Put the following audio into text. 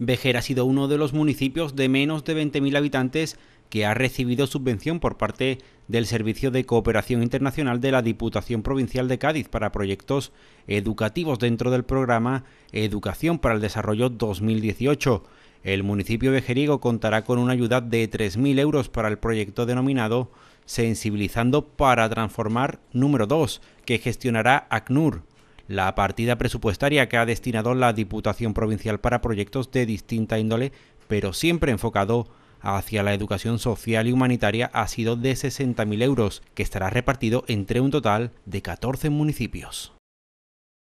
Vejer ha sido uno de los municipios de menos de 20.000 habitantes que ha recibido subvención por parte del Servicio de Cooperación Internacional de la Diputación Provincial de Cádiz para proyectos educativos dentro del programa Educación para el Desarrollo 2018. El municipio vejeriego contará con una ayuda de 3.000 euros para el proyecto denominado Sensibilizando para Transformar número 2, que gestionará ACNUR, la partida presupuestaria que ha destinado la Diputación Provincial para proyectos de distinta índole, pero siempre enfocado hacia la educación social y humanitaria, ha sido de 60.000 euros, que estará repartido entre un total de 14 municipios.